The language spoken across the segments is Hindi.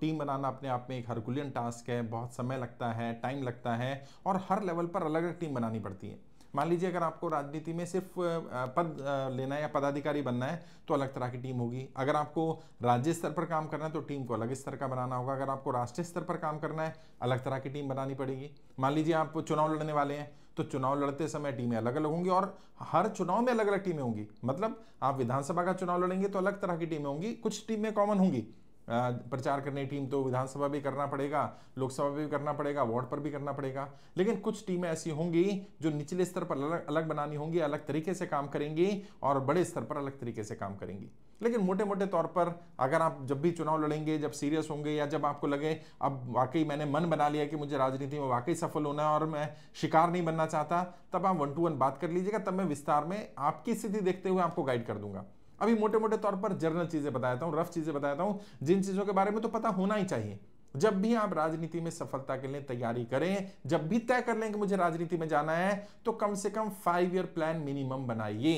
टीम बनाना अपने आप में एक हरकुलियन टास्क है बहुत समय लगता है टाइम लगता है और हर लेवल पर अलग अलग टीम बनानी पड़ती है मान लीजिए अगर आपको राजनीति में सिर्फ पद लेना है या पदाधिकारी बनना है तो अलग तरह की टीम होगी अगर आपको राज्य स्तर पर काम करना है तो टीम को अलग स्तर का बनाना होगा अगर आपको राष्ट्रीय स्तर पर काम करना है अलग तरह की टीम बनानी पड़ेगी मान लीजिए आप चुनाव लड़ने वाले हैं तो चुनाव लड़ते समय टीमें अलग अलग होंगी और हर चुनाव में अलग अलग टीमें होंगी मतलब आप विधानसभा का चुनाव लड़ेंगे तो अलग तरह की टीमें होंगी कुछ टीमें कॉमन होंगी प्रचार करने टीम तो विधानसभा भी करना पड़ेगा लोकसभा भी करना पड़ेगा वार्ड पर भी करना पड़ेगा लेकिन कुछ टीमें ऐसी होंगी जो निचले स्तर पर अलग अलग बनानी होंगी अलग तरीके से काम करेंगी और बड़े स्तर पर अलग तरीके से काम करेंगी लेकिन मोटे मोटे तौर पर अगर आप जब भी चुनाव लड़ेंगे जब सीरियस होंगे या जब आपको लगे अब वाकई मैंने मन बना लिया कि मुझे राजनीति में वाकई सफल होना है और मैं शिकार नहीं बनना चाहता तब आप वन टू वन बात कर लीजिएगा तब मैं विस्तार में आपकी स्थिति देखते हुए आपको गाइड कर दूंगा अभी मोटे मोटे तौर पर जर्नल चीजें बताता हूँ रफ चीजें बताता हूँ जिन चीजों के बारे में तो पता होना ही चाहिए जब भी आप राजनीति में सफलता के लिए तैयारी करें जब भी तय कर लें कि मुझे राजनीति में जाना है तो कम से कम फाइव ईयर प्लान मिनिमम बनाइए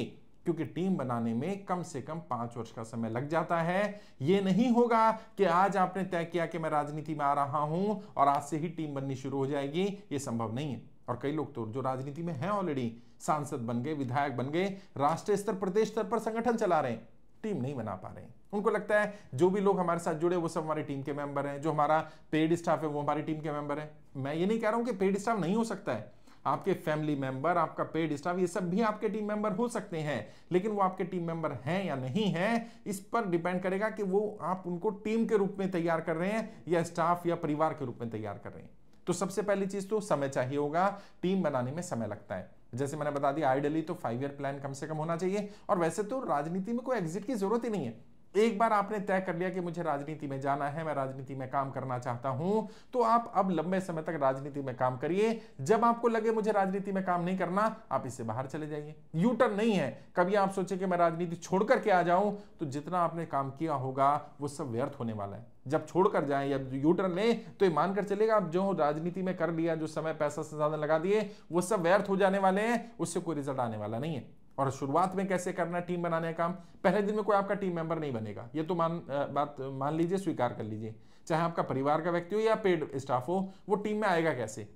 क्योंकि टीम बनाने में कम से कम पांच वर्ष का समय लग जाता है यह नहीं होगा कि आज आपने तय किया कि मैं राजनीति में आ रहा हूं और आज से ही टीम बननी शुरू हो जाएगी ये संभव नहीं है और कई लोग तो जो राजनीति में हैं ऑलरेडी सांसद बन गए विधायक बन गए राष्ट्रीय स्तर प्रदेश स्तर पर संगठन चला रहे हैं टीम नहीं बना पा रहे हैं उनको लगता है जो भी लोग हमारे साथ जुड़े वो सब हमारी टीम के मेंबर हैं जो हमारा पेड स्टाफ है वो हमारी टीम के मेंबर है मैं ये नहीं कह रहा हूं कि पेड स्टाफ नहीं हो सकता है आपके फैमिली मेंबर आपका पेड स्टाफ ये सब भी आपके टीम मेंबर हो सकते हैं लेकिन वो आपके टीम मेंबर हैं या नहीं हैं इस पर डिपेंड करेगा कि वो आप उनको टीम के रूप में तैयार कर रहे हैं या स्टाफ या परिवार के रूप में तैयार कर रहे हैं तो सबसे पहली चीज तो समय चाहिए होगा टीम बनाने में समय लगता है जैसे मैंने बता दिया आइडली तो फाइव ईयर प्लान कम से कम होना चाहिए और वैसे तो राजनीति में कोई एग्जिट की जरूरत ही नहीं है एक बार आपने तय कर लिया कि मुझे राजनीति में जाना है मैं राजनीति में काम करना चाहता हूं तो आप अब लंबे समय तक राजनीति में काम करिए जब आपको लगे मुझे राजनीति में काम नहीं करना आप इससे बाहर चले जाइए यू टर्न नहीं है कभी आप सोचे कि मैं राजनीति छोड़ करके आ जाऊं तो जितना आपने काम किया होगा वो सब व्यर्थ होने वाला है जब छोड़कर जाए या यू टर्न लें तो ये मानकर चलेगा आप जो राजनीति में कर लिया जो समय पैसा संसाधन लगा दिए वो सब व्यर्थ हो जाने वाले हैं उससे कोई रिजल्ट आने वाला नहीं है और शुरुआत में कैसे करना है टीम बनाने का काम पहले दिन में कोई आपका टीम मेंबर नहीं बनेगा ये तो मान बात मान लीजिए स्वीकार कर लीजिए चाहे आपका परिवार का व्यक्ति हो या पेड स्टाफ हो वो टीम में आएगा कैसे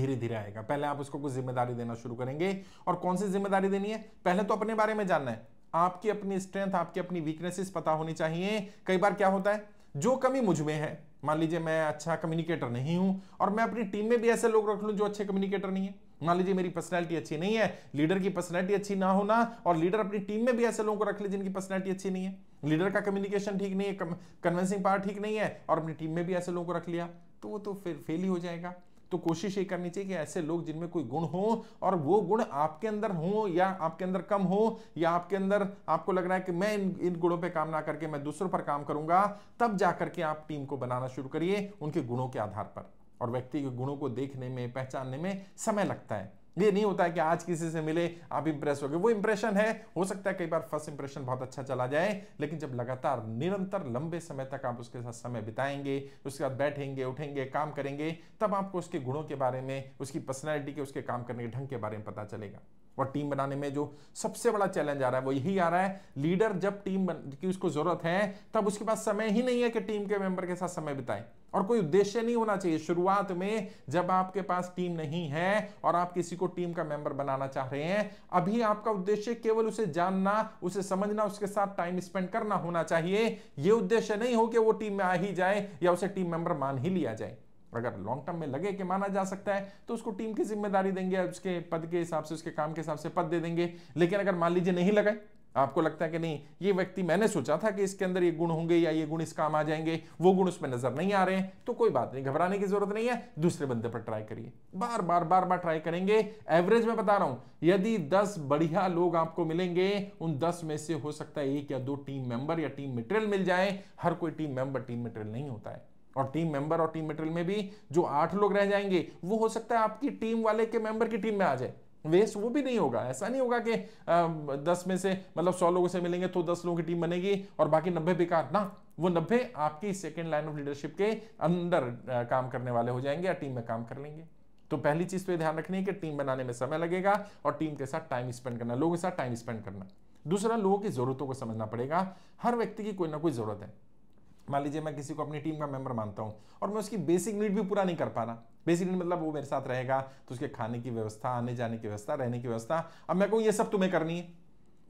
धीरे धीरे आएगा पहले आप उसको कुछ जिम्मेदारी देना शुरू करेंगे और कौन सी जिम्मेदारी देनी है पहले तो अपने बारे में जानना है आपकी अपनी स्ट्रेंथ आपकी अपनी वीकनेसेस पता होनी चाहिए कई बार क्या होता है जो कमी मुझ में है मान लीजिए मैं अच्छा कम्युनिकेटर नहीं हूं और मैं अपनी टीम में भी ऐसे लोग रख लूं जो अच्छे कम्युनिकेटर नहीं है मान लीजिए मेरी पर्सनैलिटी अच्छी नहीं है लीडर की पर्सनैलिटी अच्छी ना होना और लीडर अपनी टीम में भी ऐसे लोगों को रख ले जिनकी पर्सनैलिटी अच्छी नहीं है लीडर का कम्युनिकेशन ठीक नहीं है कन्वेंसिंग पावर ठीक नहीं है और अपनी टीम में भी ऐसे लोगों को रख लिया तो वो तो फिर फेल ही हो जाएगा तो कोशिश ये करनी चाहिए कि ऐसे लोग जिनमें कोई गुण हो और वो गुण आपके अंदर हो या आपके अंदर कम हो या आपके अंदर आपको लग रहा है कि मैं इन इन गुणों पे काम ना करके मैं दूसरों पर काम करूंगा तब जाकर के आप टीम को बनाना शुरू करिए उनके गुणों के आधार पर और व्यक्ति के गुणों को देखने में पहचानने में समय लगता है ये नहीं होता है कि आज किसी से मिले आप इंप्रेस हो गए वो इंप्रेशन है हो सकता है कई बार फर्स्ट इंप्रेशन बहुत अच्छा चला जाए लेकिन जब लगातार निरंतर लंबे समय तक आप उसके साथ समय बिताएंगे उसके साथ बैठेंगे उठेंगे काम करेंगे तब आपको उसके गुणों के बारे में उसकी पर्सनैलिटी के उसके काम करने के ढंग के बारे में पता चलेगा और टीम बनाने में जो सबसे बड़ा चैलेंज आ रहा है वो यही आ रहा है लीडर जब टीम बन, की उसको जरूरत है तब उसके पास समय ही नहीं है कि टीम के मेंबर के साथ समय बिताए और कोई उद्देश्य नहीं होना चाहिए शुरुआत में जब आपके पास टीम नहीं है और आप किसी को टीम का मेंबर बनाना चाह रहे हैं अभी आपका उद्देश्य केवल उसे जानना उसे समझना उसके साथ टाइम स्पेंड करना होना चाहिए यह उद्देश्य नहीं हो कि वो टीम में आ ही जाए या उसे टीम मेंबर मान ही लिया जाए और अगर लॉन्ग टर्म में लगे कि माना जा सकता है तो उसको टीम की जिम्मेदारी देंगे उसके पद के हिसाब से उसके काम के हिसाब से पद दे देंगे लेकिन अगर मान लीजिए नहीं लगाए आपको लगता है कि नहीं ये व्यक्ति मैंने सोचा था कि इसके अंदर ये गुण होंगे या ये गुण इस काम आ जाएंगे वो गुण उसमें नजर नहीं आ रहे हैं तो कोई बात नहीं घबराने की जरूरत नहीं है दूसरे बंदे पर ट्राई करिए बार बार बार बार ट्राई करेंगे एवरेज में बता रहा हूं यदि दस बढ़िया लोग आपको मिलेंगे उन दस में से हो सकता है एक या दो टीम मेंबर या टीम मेटेरियल मिल जाए हर कोई टीम मेंबर टीम मेटेरियल नहीं होता है और टीम मेंबर और टीम मेटेरियल में भी जो आठ लोग रह जाएंगे वो हो सकता है आपकी टीम वाले के मेंबर की टीम में आ जाए वेस्ट वो भी नहीं होगा ऐसा नहीं होगा कि दस में से मतलब सौ लोगों से मिलेंगे तो दस लोगों की टीम बनेगी और बाकी नब्बे बेकार ना वो नब्बे आपकी सेकेंड लाइन ऑफ लीडरशिप के अंदर काम करने वाले हो जाएंगे या टीम में काम कर लेंगे तो पहली चीज तो ये ध्यान रखनी है कि टीम बनाने में समय लगेगा और टीम के साथ टाइम स्पेंड करना लोगों के साथ टाइम स्पेंड करना दूसरा लोगों की जरूरतों को समझना पड़ेगा हर व्यक्ति की कोई ना कोई जरूरत है मान लीजिए मैं किसी को अपनी टीम का मेंबर मानता हूँ और मैं उसकी बेसिक नीड भी पूरा नहीं कर पा रहा बेसिक नीड मतलब वो मेरे साथ रहेगा तो उसके खाने की व्यवस्था आने जाने की व्यवस्था रहने की व्यवस्था अब मैं कहूँ ये सब तुम्हें करनी है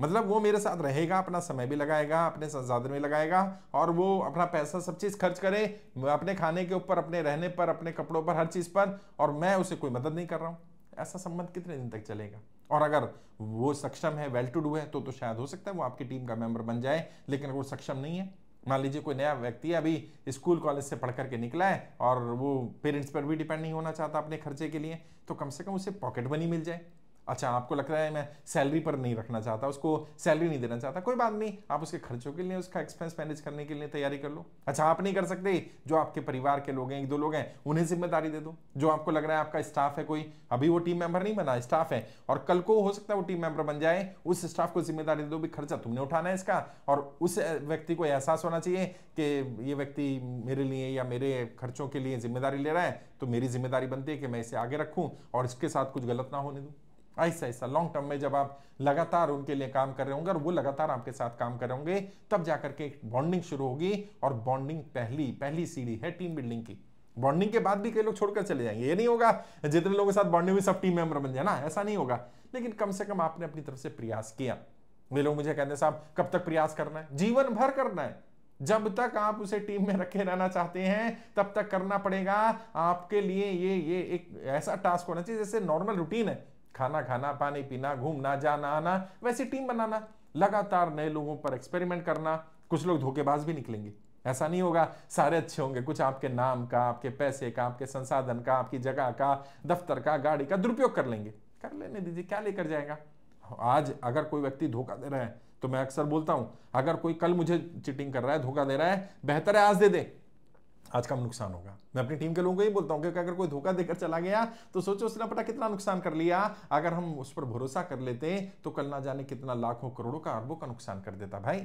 मतलब वो मेरे साथ रहेगा अपना समय भी लगाएगा अपने संसाधन भी लगाएगा और वो अपना पैसा सब चीज़ खर्च करे अपने खाने के ऊपर अपने रहने पर अपने कपड़ों पर हर चीज़ पर और मैं उसे कोई मदद नहीं कर रहा हूँ ऐसा संबंध कितने दिन तक चलेगा और अगर वो सक्षम है वेल टू डू है तो, तो शायद हो सकता है वो आपकी टीम का मेंबर बन जाए लेकिन अगर वो सक्षम नहीं है मान लीजिए कोई नया व्यक्ति है अभी स्कूल कॉलेज से पढ़ करके निकला है और वो पेरेंट्स पर भी डिपेंड नहीं होना चाहता अपने खर्चे के लिए तो कम से कम उसे पॉकेट मनी मिल जाए अच्छा आपको लग रहा है मैं सैलरी पर नहीं रखना चाहता उसको सैलरी नहीं देना चाहता कोई बात नहीं आप उसके खर्चों के लिए उसका एक्सपेंस मैनेज करने के लिए तैयारी कर लो अच्छा आप नहीं कर सकते जो आपके परिवार के लोग हैं एक दो लोग हैं उन्हें जिम्मेदारी दे दो जो आपको लग रहा है आपका स्टाफ है कोई अभी वो टीम मेंबर नहीं बना स्टाफ है और कल को हो सकता है वो टीम मेंबर बन जाए उस स्टाफ को जिम्मेदारी दे दो भी खर्चा तुमने उठाना है इसका और उस व्यक्ति को एहसास होना चाहिए कि ये व्यक्ति मेरे लिए या मेरे खर्चों के लिए जिम्मेदारी ले रहा है तो मेरी जिम्मेदारी बनती है कि मैं इसे आगे रखूँ और इसके साथ कुछ गलत ना होने दूँ ऐसा ऐसा लॉन्ग टर्म में जब आप लगातार उनके लिए काम कर रहे होंगे और वो लगातार आपके साथ काम कर रहे होंगे तब जाकर के बॉन्डिंग शुरू होगी और बॉन्डिंग पहली पहली सीढ़ी है टीम बिल्डिंग की बॉन्डिंग के बाद भी कई लोग छोड़कर चले जाएंगे ये नहीं होगा जितने लोगों के साथ बॉन्डिंग हुई सब टीम मेंबर बन जाए ना ऐसा नहीं होगा लेकिन कम से कम आपने अपनी तरफ से प्रयास किया वे लोग मुझे कहते हैं साहब कब तक प्रयास करना है जीवन भर करना है जब तक आप उसे टीम में रखे रहना चाहते हैं तब तक करना पड़ेगा आपके लिए ये ये एक ऐसा टास्क होना चाहिए जैसे नॉर्मल रूटीन है खाना खाना पानी पीना घूमना जाना आना वैसी टीम बनाना लगातार नए लोगों पर एक्सपेरिमेंट करना कुछ लोग धोखेबाज भी निकलेंगे ऐसा नहीं होगा सारे अच्छे होंगे कुछ आपके नाम का आपके पैसे का आपके संसाधन का आपकी जगह का दफ्तर का गाड़ी का दुरुपयोग कर लेंगे कर लेने दीजिए क्या लेकर जाएगा आज अगर कोई व्यक्ति धोखा दे रहा है तो मैं अक्सर बोलता हूं अगर कोई कल मुझे चिटिंग कर रहा है धोखा दे रहा है बेहतर है आज दे दे आज का नुकसान होगा मैं अपनी टीम के लोगों को ये बोलता हूँ क्योंकि अगर कोई धोखा देकर चला गया तो सोचो उसने पता कितना नुकसान कर लिया अगर हम उस पर भरोसा कर लेते तो कल ना जाने कितना लाखों करोड़ों का अरबों का नुकसान कर देता भाई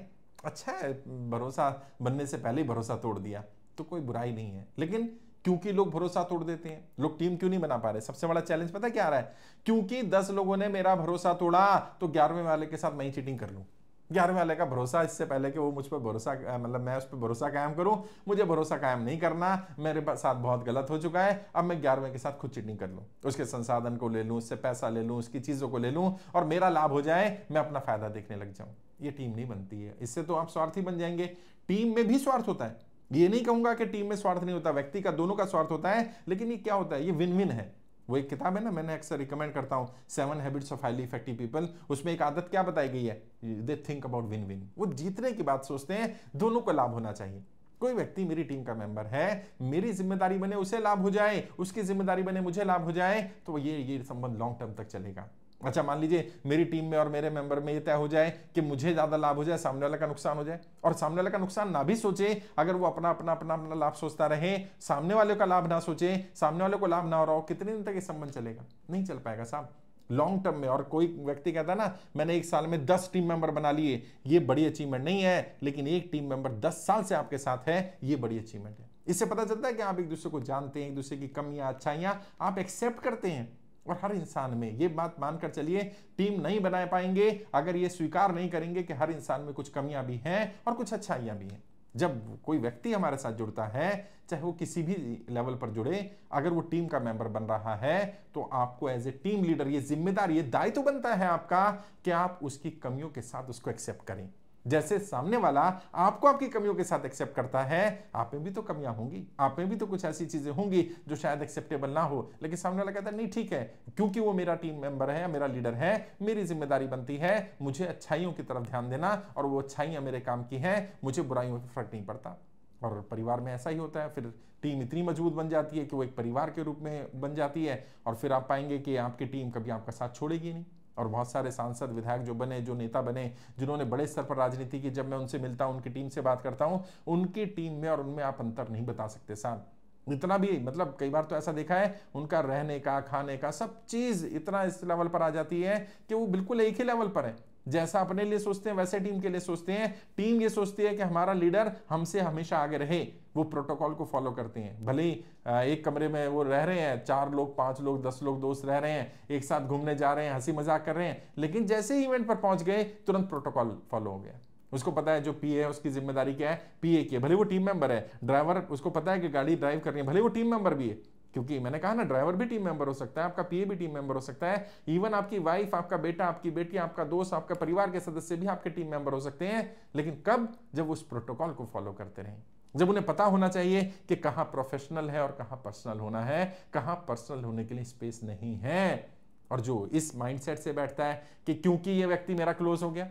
अच्छा है भरोसा बनने से पहले ही भरोसा तोड़ दिया तो कोई बुराई नहीं है लेकिन क्योंकि लोग भरोसा तोड़ देते हैं लोग टीम क्यों नहीं बना पा रहे सबसे बड़ा चैलेंज पता क्या आ रहा है क्योंकि दस लोगों ने मेरा भरोसा तोड़ा तो ग्यारहवें वाले के साथ मैं ही चीटिंग कर लूँ ग्यारहवें वाले का भरोसा इससे पहले कि वो मुझ पर भरोसा मतलब मैं उस पर भरोसा कायम करूं मुझे भरोसा कायम नहीं करना मेरे साथ बहुत गलत हो चुका है अब मैं ग्यारहवें के साथ खुद चिटिंग कर लूँ उसके संसाधन को ले लूँ उससे पैसा ले लूँ उसकी चीज़ों को ले लूँ और मेरा लाभ हो जाए मैं अपना फ़ायदा देखने लग जाऊँ ये टीम नहीं बनती है इससे तो आप स्वार्थी बन जाएंगे टीम में भी स्वार्थ होता है ये नहीं कहूंगा कि टीम में स्वार्थ नहीं होता व्यक्ति का दोनों का स्वार्थ होता है लेकिन ये क्या होता है ये विन विन है वो एक किताब है ना मैंने अक्सर रिकमेंड करता हूँ seven habits of highly effective people उसमें एक आदत क्या बताई गई है they think about win win वो जीतने की बात सोचते हैं दोनों को लाभ होना चाहिए कोई व्यक्ति मेरी टीम का मेंबर है मेरी जिम्मेदारी बने उसे लाभ हो जाए उसकी जिम्मेदारी बने मुझे लाभ हो जाए तो ये ये संबंध लॉन्ग टर्म तक चलेगा अच्छा मान लीजिए मेरी टीम में और मेरे मेंबर में ये तय हो जाए कि मुझे ज़्यादा लाभ हो जाए सामने वाले का नुकसान हो जाए और सामने वाले का नुकसान ना भी सोचे अगर वो अपना अपना अपना अपना लाभ सोचता रहे सामने वाले का लाभ ना सोचे सामने वाले को लाभ ना हो रहा हो कितने दिन तक ये संबंध चलेगा नहीं चल पाएगा साहब लॉन्ग टर्म में और कोई व्यक्ति कहता है ना मैंने एक साल में दस टीम मेंबर बना लिए ये बड़ी अचीवमेंट नहीं है लेकिन एक टीम मेंबर दस साल से आपके साथ है ये बड़ी अचीवमेंट है इससे पता चलता है कि आप एक दूसरे को जानते हैं एक दूसरे की कमियां अच्छाइयाँ आप एक्सेप्ट करते हैं और हर इंसान में ये बात मानकर चलिए टीम नहीं बना पाएंगे अगर ये स्वीकार नहीं करेंगे कि हर इंसान में कुछ कमियां भी हैं और कुछ अच्छाइयां भी हैं जब कोई व्यक्ति हमारे साथ जुड़ता है चाहे वो किसी भी लेवल पर जुड़े अगर वो टीम का मेंबर बन रहा है तो आपको एज ए टीम लीडर ये जिम्मेदार ये दायित्व तो बनता है आपका कि आप उसकी कमियों के साथ उसको एक्सेप्ट करें जैसे सामने वाला आपको आपकी कमियों के साथ एक्सेप्ट करता है आप में भी तो कमियां होंगी आप में भी तो कुछ ऐसी चीजें होंगी जो शायद एक्सेप्टेबल ना हो लेकिन सामने वाला कहता है नहीं ठीक है क्योंकि वो मेरा टीम मेंबर है मेरा लीडर है मेरी जिम्मेदारी बनती है मुझे अच्छाइयों की तरफ ध्यान देना और वो अच्छाइयाँ मेरे काम की हैं मुझे बुराइयों पर फर्क नहीं पड़ता और परिवार में ऐसा ही होता है फिर टीम इतनी मजबूत बन जाती है कि वो एक परिवार के रूप में बन जाती है और फिर आप पाएंगे कि आपकी टीम कभी आपका साथ छोड़ेगी नहीं और बहुत सारे सांसद विधायक जो बने जो नेता बने जिन्होंने बड़े स्तर पर राजनीति की जब मैं उनसे मिलता हूँ उनकी टीम से बात करता हूँ उनकी टीम में और उनमें आप अंतर नहीं बता सकते साहब इतना भी मतलब कई बार तो ऐसा देखा है उनका रहने का खाने का सब चीज़ इतना इस लेवल पर आ जाती है कि वो बिल्कुल एक ही लेवल पर है जैसा अपने लिए सोचते हैं वैसे टीम के लिए सोचते हैं टीम ये सोचती है कि हमारा लीडर हमसे हमेशा आगे रहे वो प्रोटोकॉल को फॉलो करते हैं भले ही एक कमरे में वो रह रहे हैं चार लोग पांच लोग दस लोग दोस्त रह रहे हैं एक साथ घूमने जा रहे हैं हंसी मजाक कर रहे हैं लेकिन जैसे ही इवेंट पर पहुंच गए तुरंत प्रोटोकॉल फॉलो हो गया उसको पता है जो पी है उसकी जिम्मेदारी क्या है पीए की है भले वो टीम मेंबर है ड्राइवर उसको पता है कि गाड़ी ड्राइव करनी है भले वो टीम मेंबर भी है क्योंकि मैंने कहा ना ड्राइवर भी टीम मेंबर हो सकता है आपका पीए भी टीम मेंबर हो सकता है इवन आपकी वाइफ आपका बेटा आपकी बेटी आपका दोस्त आपका परिवार के सदस्य भी आपके टीम मेंबर हो सकते हैं लेकिन कब जब उस प्रोटोकॉल को फॉलो करते रहें जब उन्हें पता होना चाहिए कि कहाँ प्रोफेशनल है और कहाँ पर्सनल होना है कहाँ पर्सनल होने के लिए स्पेस नहीं है और जो इस माइंडसेट से बैठता है कि क्योंकि ये व्यक्ति मेरा क्लोज हो गया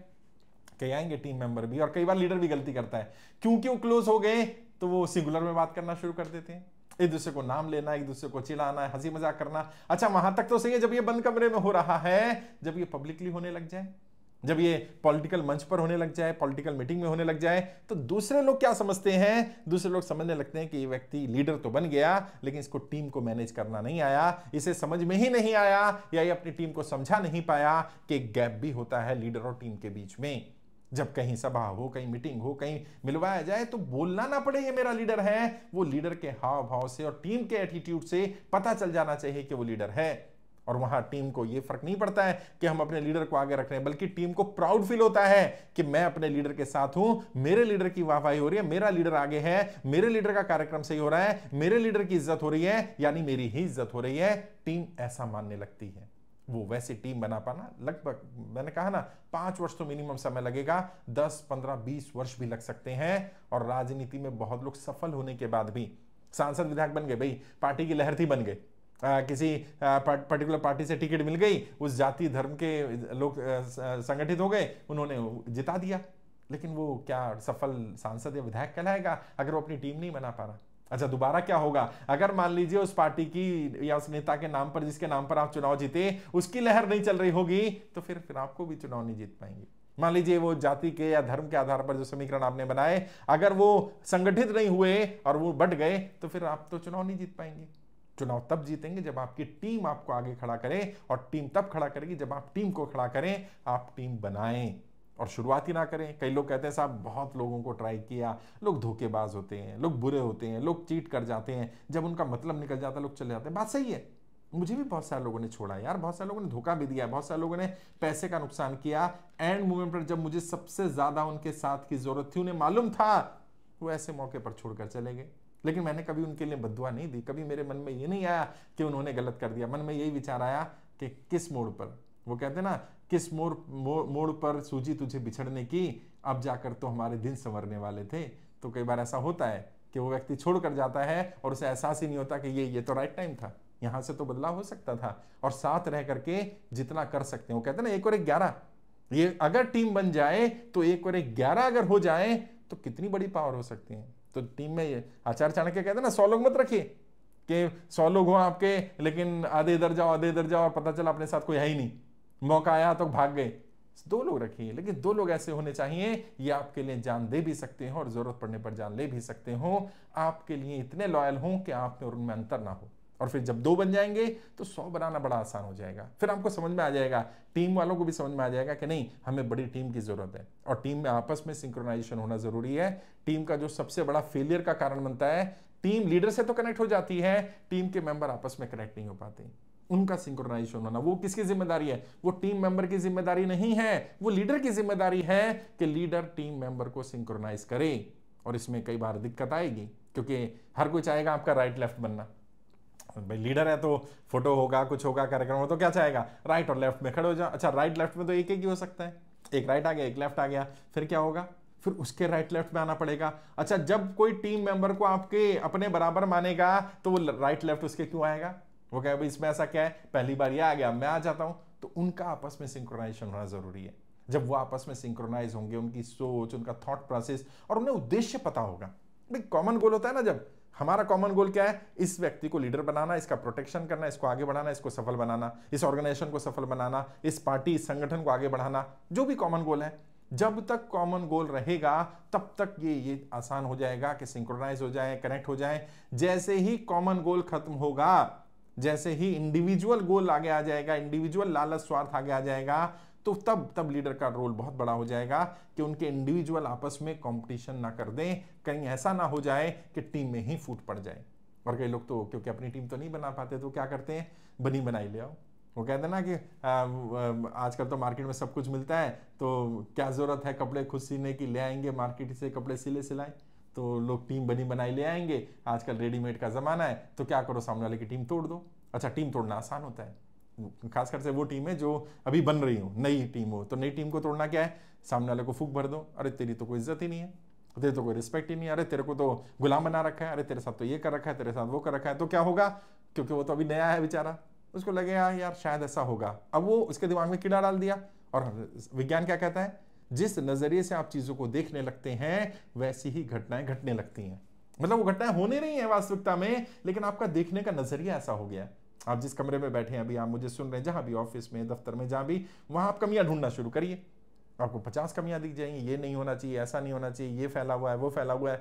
कई आएंगे टीम मेंबर भी और कई बार लीडर भी गलती करता है क्योंकि वो क्लोज हो गए तो वो सिंगुलर में बात करना शुरू कर देते हैं एक दूसरे को नाम लेना एक दूसरे को चिढ़ाना हंसी मजाक करना अच्छा वहां तक तो सही है जब ये बंद कमरे में हो रहा है जब ये पब्लिकली होने लग जाए जब ये पॉलिटिकल मंच पर होने लग जाए पॉलिटिकल मीटिंग में होने लग जाए तो दूसरे लोग क्या समझते हैं दूसरे लोग समझने लगते हैं कि ये व्यक्ति लीडर तो बन गया लेकिन इसको टीम को मैनेज करना नहीं आया इसे समझ में ही नहीं आया या ये अपनी टीम को समझा नहीं पाया कि गैप भी होता है लीडर और टीम के बीच में जब कहीं सभा हो कहीं मीटिंग हो कहीं मिलवाया जाए तो बोलना ना पड़े ये मेरा लीडर है वो लीडर के हाव भाव से और टीम के एटीट्यूड से पता चल जाना चाहिए कि वो लीडर है और वहां टीम को यह फर्क नहीं पड़ता है कि हम अपने लीडर को आगे रख रहे हैं बल्कि टीम को प्राउड फील होता है कि मैं अपने लीडर के साथ हूं मेरे लीडर की वाहवाही हो रही है मेरा लीडर आगे है मेरे लीडर का कार्यक्रम सही हो रहा है मेरे लीडर की इज्जत हो रही है यानी मेरी ही इज्जत हो रही है टीम ऐसा मानने लगती है वो वैसे टीम बना पाना लगभग मैंने कहा ना पांच वर्ष तो मिनिमम समय लगेगा दस पंद्रह बीस वर्ष भी लग सकते हैं और राजनीति में बहुत लोग सफल होने के बाद भी सांसद विधायक बन गए भाई पार्टी की लहर थी बन गए आ, किसी पर्टिकुलर पार्टी से टिकट मिल गई उस जाति धर्म के लोग संगठित हो गए उन्होंने जिता दिया लेकिन वो क्या सफल सांसद या विधायक कहलाएगा अगर वो अपनी टीम नहीं बना पा रहा अच्छा दोबारा क्या होगा अगर मान लीजिए उस पार्टी की या उस नेता के नाम पर जिसके नाम पर आप चुनाव जीते उसकी लहर नहीं चल रही होगी तो फिर फिर आपको भी चुनाव नहीं जीत पाएंगे मान लीजिए वो जाति के या धर्म के आधार पर जो समीकरण आपने बनाए अगर वो संगठित नहीं हुए और वो बढ़ गए तो फिर आप तो चुनाव नहीं जीत पाएंगे चुनाव तब जीतेंगे जब आपकी टीम आपको आगे खड़ा करे और टीम तब खड़ा करेगी जब आप टीम को खड़ा करें आप टीम बनाएं और शुरुआत ही ना करें कई लोग कहते हैं साहब बहुत लोगों को ट्राई किया लोग धोखेबाज होते हैं लोग बुरे होते हैं लोग चीट कर जाते हैं जब उनका मतलब निकल जाता है लोग चले जाते हैं बात सही है मुझे भी बहुत सारे लोगों ने छोड़ा यार बहुत सारे लोगों ने धोखा भी दिया बहुत सारे लोगों ने पैसे का नुकसान किया एंड मोमेंट पर जब मुझे सबसे ज़्यादा उनके साथ की ज़रूरत थी उन्हें मालूम था वो ऐसे मौके पर छोड़कर चले गए लेकिन मैंने कभी उनके लिए बदुआ नहीं दी कभी मेरे मन में ये नहीं आया कि उन्होंने गलत कर दिया मन में यही विचार आया कि किस मोड़ पर वो कहते हैं ना किस मोड़ मोड़ मोड़ पर सूजी तुझे बिछड़ने की अब जाकर तो हमारे दिन संवरने वाले थे तो कई बार ऐसा होता है कि वो व्यक्ति छोड़ कर जाता है और उसे एहसास ही नहीं होता कि ये ये तो राइट टाइम था यहाँ से तो बदलाव हो सकता था और साथ रह करके जितना कर सकते हैं वो कहते हैं ना एक और एक ग्यारह ये अगर टीम बन जाए तो एक और एक ग्यारह अगर हो जाए तो कितनी बड़ी पावर हो सकती है तो टीम में ये आचार्य चाणक्य कहते हैं ना सौ लोग मत रखिए कि सौ लोग हों आपके लेकिन आधे इधर जाओ आधे इधर जाओ और पता चला अपने साथ कोई है ही नहीं मौका आया तो भाग गए दो लोग रखिए लेकिन दो लोग ऐसे होने चाहिए ये आपके लिए जान दे भी सकते हो और जरूरत पड़ने पर जान ले भी सकते हो आपके लिए इतने लॉयल हों कि आप में और उनमें अंतर ना हो और फिर जब दो बन जाएंगे तो सौ बनाना बड़ा आसान हो जाएगा फिर आपको समझ में आ जाएगा टीम वालों को भी समझ में आ जाएगा कि नहीं हमें बड़ी टीम की ज़रूरत है और टीम में आपस में सिंक्रोनाइजेशन होना ज़रूरी है टीम का जो सबसे बड़ा फेलियर का कारण बनता है टीम लीडर से तो कनेक्ट हो जाती है टीम के मेंबर आपस में कनेक्ट नहीं हो पाते उनका सिंक्रोनाइजेशन होना वो किसकी जिम्मेदारी है वो टीम मेंबर की जिम्मेदारी नहीं है वो लीडर की जिम्मेदारी है कि लीडर टीम मेंबर को सिंक्रोनाइज करे और इसमें कई बार दिक्कत आएगी क्योंकि हर कोई चाहेगा आपका राइट लेफ्ट बनना भाई लीडर है तो फोटो होगा कुछ होगा कार्यक्रम हो तो क्या चाहेगा राइट और लेफ्ट में खड़े हो जाओ अच्छा राइट लेफ्ट में तो एक एक ही हो सकता है एक राइट आ गया एक लेफ्ट आ गया फिर क्या होगा फिर उसके राइट लेफ्ट में आना पड़ेगा अच्छा जब कोई टीम मेंबर को आपके अपने बराबर मानेगा तो वो राइट लेफ्ट उसके क्यों आएगा वो कहे भाई इसमें ऐसा क्या है पहली बार ये आ गया मैं आ जाता हूं तो उनका आपस में सिंक्रोनाइजेशन होना ज़रूरी है जब वो आपस में सिंक्रोनाइज होंगे उनकी सोच उनका थॉट प्रोसेस और उन्हें उद्देश्य पता होगा भाई कॉमन गोल होता है ना जब हमारा कॉमन गोल क्या है इस व्यक्ति को लीडर बनाना इसका प्रोटेक्शन करना इसको आगे बढ़ाना इसको सफल बनाना इस ऑर्गेनाइजेशन को सफल बनाना इस पार्टी इस संगठन को आगे बढ़ाना जो भी कॉमन गोल है जब तक कॉमन गोल रहेगा तब तक ये ये आसान हो जाएगा कि सिंक्रोनाइज हो जाए कनेक्ट हो जाए जैसे ही कॉमन गोल खत्म होगा जैसे ही इंडिविजुअल गोल आगे आ जाएगा इंडिविजुअल लालच स्वार्थ आगे आ जाएगा तो तब तब लीडर का रोल बहुत बड़ा हो जाएगा कि उनके इंडिविजुअल आपस में कंपटीशन ना कर दें कहीं ऐसा ना हो जाए कि टीम में ही फूट पड़ जाए और कई लोग तो क्योंकि अपनी टीम तो नहीं बना पाते तो क्या करते हैं बनी बनाई ले आओ वो कहते हैं ना कि आजकल तो मार्केट में सब कुछ मिलता है तो क्या ज़रूरत है कपड़े खुद सीने की ले आएंगे मार्केट से कपड़े सिले सिलाएं तो लोग टीम बनी बनाई ले आएंगे आजकल रेडीमेड का ज़माना है तो क्या करो सामने वाले की टीम तोड़ दो अच्छा टीम तोड़ना आसान होता है खासकर से वो टीम है जो अभी बन रही हो नई टीम हो तो नई टीम को तोड़ना क्या है सामने वाले को फूक भर दो अरे तेरी तो कोई इज्जत ही नहीं है तेरे तो कोई रिस्पेक्ट ही नहीं अरे तेरे को तो गुलाम बना रखा है अरे तेरे साथ तो ये कर रखा है तेरे साथ वो कर रखा है तो क्या होगा क्योंकि वो तो अभी नया है बेचारा उसको लगे हाँ यार शायद ऐसा होगा अब वो उसके दिमाग में कीड़ा डाल दिया और विज्ञान क्या कहता है जिस नज़रिए से आप चीज़ों को देखने लगते हैं वैसी ही घटनाएं घटने लगती हैं मतलब वो घटनाएं होने नहीं है वास्तविकता में लेकिन आपका देखने का नज़रिया ऐसा हो गया आप जिस कमरे में बैठे हैं अभी आप मुझे सुन रहे हैं जहां भी ऑफिस में दफ्तर में जहां भी वहां आप कमियां ढूंढना शुरू करिए आपको पचास कमियां दिख जाएंगी ये नहीं होना चाहिए ऐसा नहीं होना चाहिए ये फैला हुआ है वो फैला हुआ है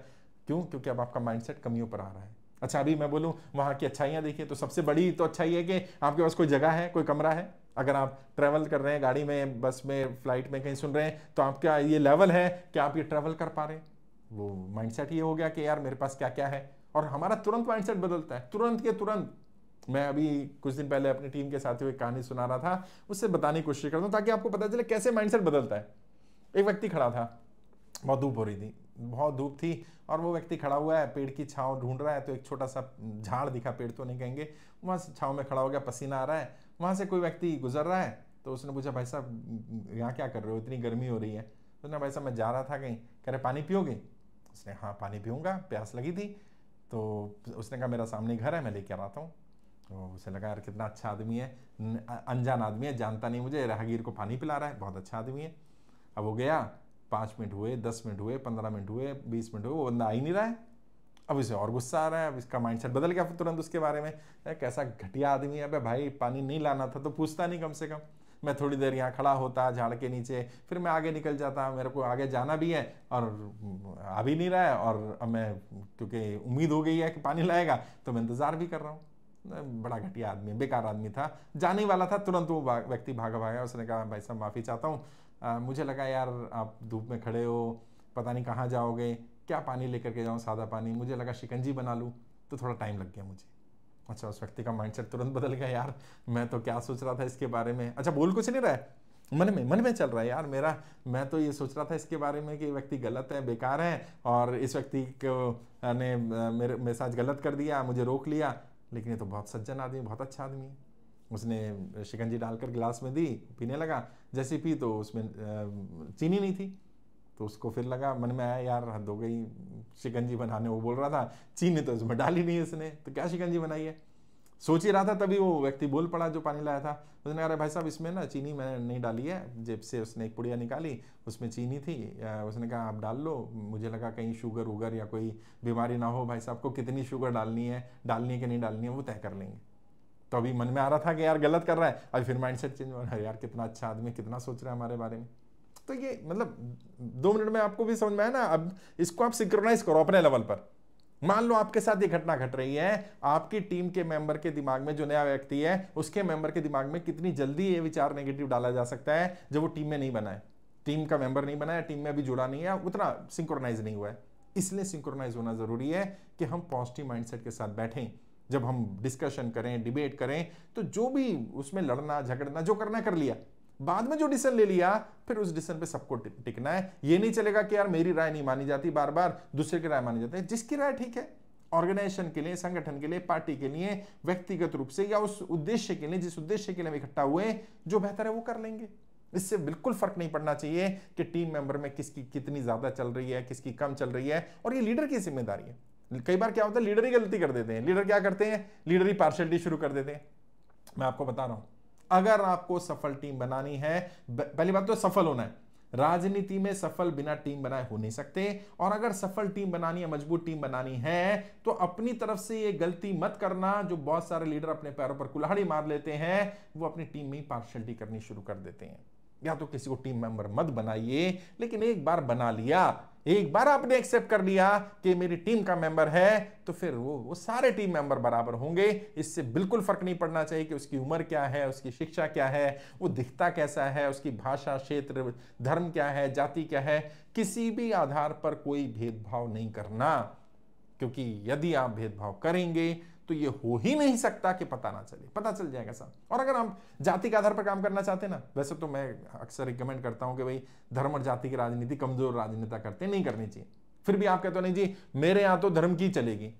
क्यों क्योंकि अब आपका माइंडसेट कमियों पर आ रहा है अच्छा अभी मैं बोलूँ वहाँ की अच्छाइयाँ देखिए तो सबसे बड़ी तो अच्छाई है कि आपके पास कोई जगह है कोई कमरा है अगर आप ट्रैवल कर रहे हैं गाड़ी में बस में फ्लाइट में कहीं सुन रहे हैं तो आपका ये लेवल है कि आप ये ट्रैवल कर पा रहे हैं वो माइंडसेट ये हो गया कि यार मेरे पास क्या क्या है और हमारा तुरंत माइंडसेट बदलता है तुरंत के तुरंत मैं अभी कुछ दिन पहले अपनी टीम के साथ एक कहानी सुना रहा था उससे बताने की कोशिश करता हूँ ताकि आपको पता चले कैसे माइंडसेट बदलता है एक व्यक्ति खड़ा था बहुत धूप हो रही थी बहुत धूप थी और वो व्यक्ति खड़ा हुआ है पेड़ की छाँव ढूंढ रहा है तो एक छोटा सा झाड़ दिखा पेड़ तो नहीं कहेंगे वहाँ से छाँव में खड़ा हो गया पसीना आ रहा है वहाँ से कोई व्यक्ति गुजर रहा है तो उसने पूछा भाई साहब यहाँ क्या कर रहे हो इतनी गर्मी हो रही है तो उसने भाई साहब मैं जा रहा था कहीं कह रहे पानी पियोगे उसने हाँ पानी पीऊँगा प्यास लगी थी तो उसने कहा मेरा सामने घर है मैं लेके आता हूँ तो उसे लगा यार कितना अच्छा आदमी है अनजान आदमी है जानता नहीं मुझे राहगीर को पानी पिला रहा है बहुत अच्छा आदमी है अब वो गया पाँच मिनट हुए दस मिनट हुए पंद्रह मिनट हुए बीस मिनट हुए वो बंदा आ ही नहीं रहा है अब इसे और गुस्सा आ रहा है अब इसका माइंडसेट बदल गया तुरंत उसके बारे में कैसा घटिया आदमी है भाई पानी नहीं लाना था तो पूछता नहीं कम से कम मैं थोड़ी देर यहाँ खड़ा होता झाड़ के नीचे फिर मैं आगे निकल जाता मेरे को आगे जाना भी है और आ भी नहीं रहा है और अब मैं क्योंकि उम्मीद हो गई है कि पानी लाएगा तो मैं इंतज़ार भी कर रहा हूँ बड़ा घटिया आदमी बेकार आदमी था जाने वाला था तुरंत वो व्यक्ति भागा भागा उसने कहा भाई साहब माफ़ी चाहता हूँ आ, मुझे लगा यार आप धूप में खड़े हो पता नहीं कहाँ जाओगे क्या पानी लेकर के जाऊँ सादा पानी मुझे लगा शिकंजी बना लूँ तो थोड़ा टाइम लग गया मुझे अच्छा उस व्यक्ति का माइंडसेट तुरंत बदल गया यार मैं तो क्या सोच रहा था इसके बारे में अच्छा बोल कुछ नहीं रहा है मन में मन में चल रहा है यार मेरा मैं तो ये सोच रहा था इसके बारे में कि ये व्यक्ति गलत है बेकार है और इस व्यक्ति को ने मेरे मेरे साथ गलत कर दिया मुझे रोक लिया लेकिन ये तो बहुत सज्जन आदमी बहुत अच्छा आदमी है उसने शिकंजी डालकर गिलास में दी पीने लगा जैसे पी तो उसमें चीनी नहीं थी तो उसको फिर लगा मन में आया यार हद हो गई शिकंजी बनाने वो बोल रहा था चीनी तो इसमें डाली नहीं इसने तो क्या शिकंजी बनाई है सोच ही रहा था तभी वो व्यक्ति बोल पड़ा जो पानी लाया था उसने कहा भाई साहब इसमें ना चीनी मैंने नहीं डाली है जेब से उसने एक पुड़िया निकाली उसमें चीनी थी उसने कहा आप डाल लो मुझे लगा कहीं शुगर उगर या कोई बीमारी ना हो भाई साहब को कितनी शुगर डालनी है डालनी है कि नहीं डालनी है वो तय कर लेंगे तो अभी मन में आ रहा था कि यार गलत कर रहा है अभी फिर माइंडसेट चेंज हो रहा है यार कितना अच्छा आदमी कितना सोच रहा है हमारे बारे में तो ये मतलब दो मिनट में आपको भी समझ में आया ना अब इसको आप सिंक्रोनाइज करो अपने लेवल पर मान लो आपके साथ ये घटना घट रही है आपकी टीम के मेंबर के दिमाग में जो नया व्यक्ति है उसके मेंबर के दिमाग में कितनी जल्दी ये विचार नेगेटिव डाला जा सकता है जब वो टीम में नहीं बना है टीम का मेंबर नहीं बना है टीम में अभी जुड़ा नहीं है उतना सिंक्रोनाइज नहीं हुआ है इसलिए सिंक्रोनाइज होना जरूरी है कि हम पॉजिटिव माइंडसेट के साथ बैठें जब हम डिस्कशन करें डिबेट करें तो जो भी उसमें लड़ना झगड़ना जो करना कर लिया बाद में जो डिसीजन ले लिया फिर उस डिसीजन पे सबको टिकना है ये नहीं चलेगा कि यार मेरी राय नहीं मानी जाती बार बार दूसरे की राय मानी जाती है जिसकी राय ठीक है ऑर्गेनाइजेशन के लिए संगठन के लिए पार्टी के लिए व्यक्तिगत रूप से या उस उद्देश्य के लिए जिस उद्देश्य के लिए हम इकट्ठा हुए जो बेहतर है वो कर लेंगे इससे बिल्कुल फर्क नहीं पड़ना चाहिए कि टीम मेंबर में किसकी कितनी ज्यादा चल रही है किसकी कम चल रही है और ये लीडर की जिम्मेदारी है कई बार क्या होता है लीडर ही गलती कर देते हैं लीडर क्या करते हैं लीडर ही पार्शलिटी शुरू कर देते हैं मैं आपको बता रहा हूं अगर आपको सफल टीम बनानी है पहली बात तो सफल होना है राजनीति में सफल बिना टीम बनाए हो नहीं सकते और अगर सफल टीम बनानी है मजबूत टीम बनानी है तो अपनी तरफ से ये गलती मत करना जो बहुत सारे लीडर अपने पैरों पर कुल्हाड़ी मार लेते हैं वो अपनी टीम में ही पार्शलिटी करनी शुरू कर देते हैं या तो किसी को टीम मेंबर मत बनाइए लेकिन एक बार बना लिया एक बार आपने एक्सेप्ट कर लिया कि मेरी टीम का मेंबर है तो फिर वो वो सारे टीम मेंबर बराबर होंगे इससे बिल्कुल फर्क नहीं पड़ना चाहिए कि उसकी उम्र क्या है उसकी शिक्षा क्या है वो दिखता कैसा है उसकी भाषा क्षेत्र धर्म क्या है जाति क्या है किसी भी आधार पर कोई भेदभाव नहीं करना क्योंकि यदि आप भेदभाव करेंगे तो ये हो ही नहीं सकता कि पता ना चले पता चल जाएगा सब और अगर हम जाति के आधार पर काम करना चाहते हैं ना वैसे तो मैं अक्सर रिकमेंड करता हूं कि भाई धर्म और जाति की राजनीति कमजोर राजनेता करते नहीं करनी चाहिए फिर भी आप कहते हो नहीं जी मेरे यहाँ तो धर्म की चलेगी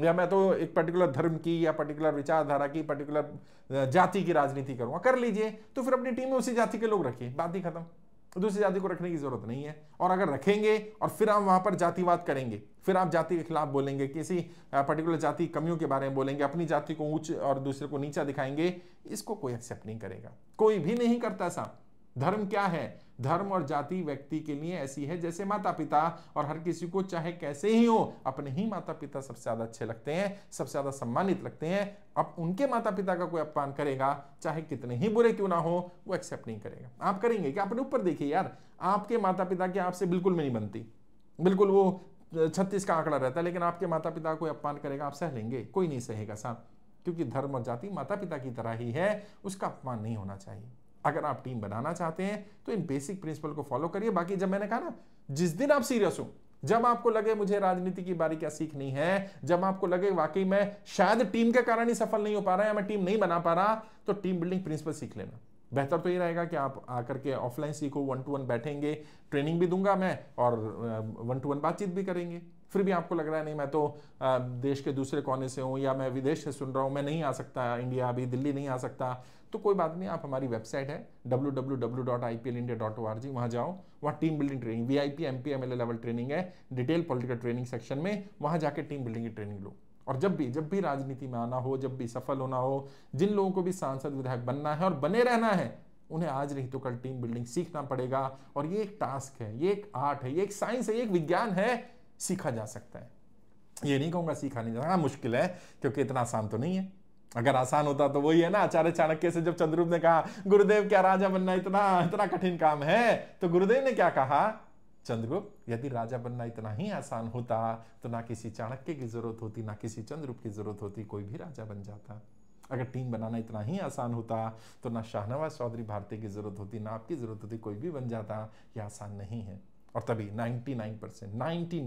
या मैं तो एक पर्टिकुलर धर्म की या पर्टिकुलर विचारधारा की पर्टिकुलर जाति की राजनीति करूंगा कर लीजिए तो फिर अपनी टीम में उसी जाति के लोग रखिए बात ही खत्म दूसरी जाति को रखने की जरूरत नहीं है और अगर रखेंगे और फिर आप वहां पर जातिवाद करेंगे फिर आप जाति के खिलाफ बोलेंगे किसी पर्टिकुलर जाति कमियों के बारे में बोलेंगे अपनी जाति को ऊंच और दूसरे को नीचा दिखाएंगे इसको कोई एक्सेप्ट नहीं करेगा कोई भी नहीं करता साहब धर्म क्या है धर्म और जाति व्यक्ति के लिए ऐसी है जैसे माता पिता और हर किसी को चाहे कैसे ही हो अपने ही माता पिता सबसे ज्यादा अच्छे लगते हैं सबसे ज्यादा सम्मानित लगते हैं अब उनके माता पिता का कोई अपमान करेगा चाहे कितने ही बुरे क्यों ना हो वो एक्सेप्ट नहीं करेगा आप करेंगे क्या अपने ऊपर देखिए यार आपके माता पिता की आपसे बिल्कुल भी नहीं बनती बिल्कुल वो छत्तीस का आंकड़ा रहता है लेकिन आपके माता पिता कोई अपमान करेगा आप सह लेंगे कोई नहीं सहेगा साहब क्योंकि धर्म और जाति माता पिता की तरह ही है उसका अपमान नहीं होना चाहिए अगर आप टीम बनाना चाहते हैं तो इन बेसिक प्रिंसिपल को फॉलो करिए बाकी जब मैंने कहा ना जिस दिन आप सीरियस हो जब आपको लगे मुझे राजनीति की बारी क्या सीखनी है जब आपको लगे वाकई मैं शायद टीम के कारण ही सफल नहीं हो पा रहा या मैं टीम नहीं बना पा रहा तो टीम बिल्डिंग प्रिंसिपल सीख लेना बेहतर तो ये रहेगा कि आप आकर के ऑफलाइन सीखो वन टू वन बैठेंगे ट्रेनिंग भी दूंगा मैं और वन टू वन बातचीत भी करेंगे फिर भी आपको लग रहा है नहीं मैं तो देश के दूसरे कोने से हूँ या मैं विदेश से सुन रहा हूँ मैं नहीं आ सकता इंडिया अभी दिल्ली नहीं आ सकता तो कोई बात नहीं आप हमारी वेबसाइट है W W W dot I P L India dot O R G वहाँ जाओ वहाँ team building training V I P M P M L level training है डिटेल पॉलिटिकल ट्रेनिंग सेक्शन में वहाँ जाके टीम बिल्डिंग की ट्रेनिंग लो और जब भी जब भी राजनीति में आना हो जब भी सफल होना हो जिन लोगों को भी सांसद विधायक बनना है और बने रहना है उन्हें आज नहीं तो कल टीम बिल्डिंग सीखना पड़ेगा और ये एक टास्क है ये एक आर्ट है ये एक साइंस है ये एक विज्ञान है सीखा जा सकता है ये नहीं कहूंगा सीखा नहीं जा सकता हाँ, मुश्किल है क्योंकि इतना आसान तो नहीं है अगर आसान होता तो वही है ना आचार्य चाणक्य से जब चंद्रूप ने कहा गुरुदेव क्या राजा बनना इतना इतना कठिन काम है तो गुरुदेव ने क्या कहा चंद्रगुप्त यदि राजा बनना इतना ही आसान होता तो ना किसी चाणक्य की जरूरत होती ना किसी चंद्रगुप्त की जरूरत होती कोई भी राजा बन जाता अगर टीम बनाना इतना ही आसान होता तो ना शाहनवाज चौधरी भारती की जरूरत होती ना आपकी जरूरत होती कोई भी बन जाता यह आसान नहीं है और तभी 99 percent ninety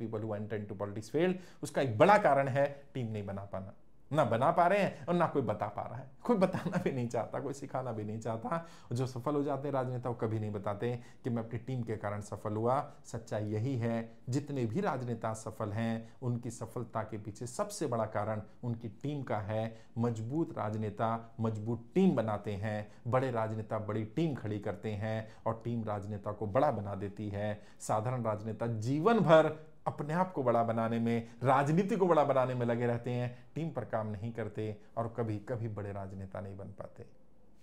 people who enter into politics failed उसका एक बड़ा कारण है टीम नहीं बना पाना ना बना पा रहे हैं और ना कोई बता पा रहा है कोई बताना भी नहीं चाहता कोई सिखाना भी नहीं चाहता जो सफल हो जाते हैं राजनेता वो कभी नहीं बताते कि मैं अपनी टीम के कारण सफल हुआ सच्चाई यही है जितने भी राजनेता सफल हैं उनकी सफलता के पीछे सबसे बड़ा कारण उनकी टीम का है मजबूत राजनेता मजबूत टीम बनाते हैं बड़े राजनेता बड़ी टीम खड़ी करते हैं और टीम राजनेता को बड़ा बना देती है साधारण राजनेता जीवन भर अपने आप को बड़ा बनाने में राजनीति को बड़ा बनाने में लगे रहते हैं टीम पर काम नहीं करते और कभी कभी बड़े राजनेता नहीं बन पाते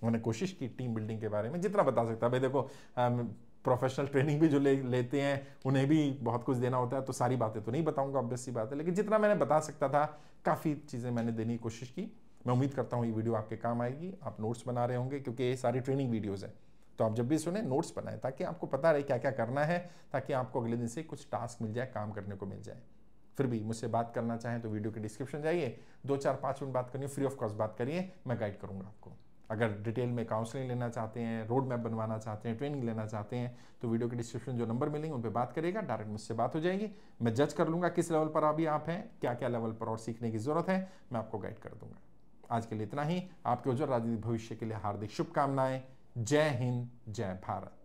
मैंने कोशिश की टीम बिल्डिंग के बारे में जितना बता सकता भाई देखो प्रोफेशनल ट्रेनिंग भी जो ले लेते हैं उन्हें भी बहुत कुछ देना होता है तो सारी बातें तो नहीं बताऊंगा ऑब्वियस सी बात है लेकिन जितना मैंने बता सकता था काफ़ी चीज़ें मैंने देने की कोशिश की मैं उम्मीद करता हूँ ये वीडियो आपके काम आएगी आप नोट्स बना रहे होंगे क्योंकि ये सारी ट्रेनिंग वीडियोज़ हैं तो आप जब भी सुने नोट्स बनाएं ताकि आपको पता रहे क्या क्या करना है ताकि आपको अगले दिन से कुछ टास्क मिल जाए काम करने को मिल जाए फिर भी मुझसे बात करना चाहें तो वीडियो के डिस्क्रिप्शन जाइए दो चार पाँच मिनट बात करिए फ्री ऑफ कॉस्ट बात करिए मैं गाइड करूँगा आपको अगर डिटेल में काउंसलिंग लेना चाहते हैं रोड मैप बनवाना चाहते हैं ट्रेनिंग लेना चाहते हैं तो वीडियो के डिस्क्रिप्शन जो नंबर मिलेंगे उन पर बात करेगा डायरेक्ट मुझसे बात हो जाएगी मैं जज कर लूँगा किस लेवल पर अभी आप हैं क्या क्या लेवल पर और सीखने की ज़रूरत है मैं आपको गाइड कर दूँगा आज के लिए इतना ही आपके उज्जवल राजनीतिक भविष्य के लिए हार्दिक शुभकामनाएं जय हिंद जय भारत